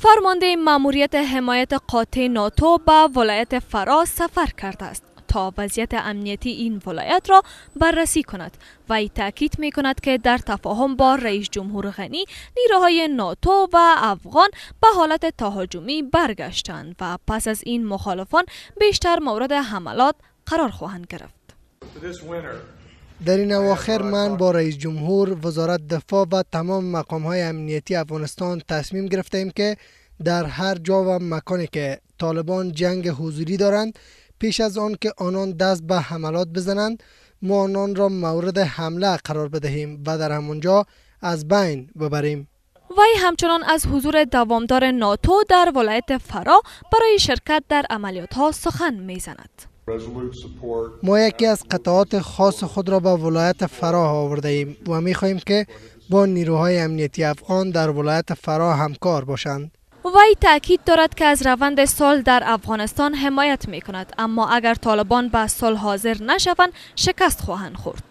فرمانده ماموریت حمایت قاطع ناتو به ولایت فرا سفر کرده است تا وضعیت امنیتی این ولایت را بررسی کند و ای تاکید می کند که در تفاهم با رئیس جمهور غنی نیروهای ناتو و افغان به حالت تهاجمی برگشتند و پس از این مخالفان بیشتر مورد حملات قرار خواهند گرفت در این اواخر من با رئیس جمهور وزارت دفاع و تمام مقام های امنیتی افغانستان تصمیم گرفتیم که در هر جا و مکانی که طالبان جنگ حضوری دارند پیش از آن که آنان دست به حملات بزنند ما آنان را مورد حمله قرار بدهیم و در همانجا از بین ببریم وی همچنان از حضور دوامدار ناتو در ولایت فرا برای شرکت در عملیات ها سخن میزند. ما یکی از قطعات خاص خود را به ولایت فراه آورده ایم و می خواهیم که با نیروهای امنیتی افغان در ولایت فراه همکار باشند. وی تاکید دارد که از روند سال در افغانستان حمایت می کند اما اگر طالبان به سال حاضر نشوند شکست خواهند خورد.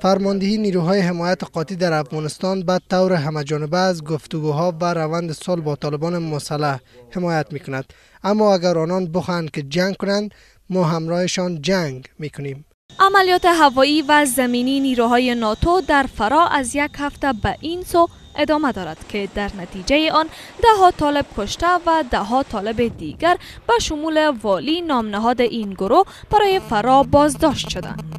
فرماندهی نیروهای حمایت قاطی در افغانستان بعد طور همهجانبه از گفتگوها و روند صلح با طالبان مسلح حمایت می کند. اما اگر آنان بخواهند که جنگ کنند ما همراهشان جنگ می کنیم. عملیات هوایی و زمینی نیروهای ناتو در فرا از یک هفته به این سو ادامه دارد که در نتیجه آن ده ها طالب کشته و ده ها طالب دیگر به شمول والی نامنهاد این گروه برای فرا بازداشت شدند.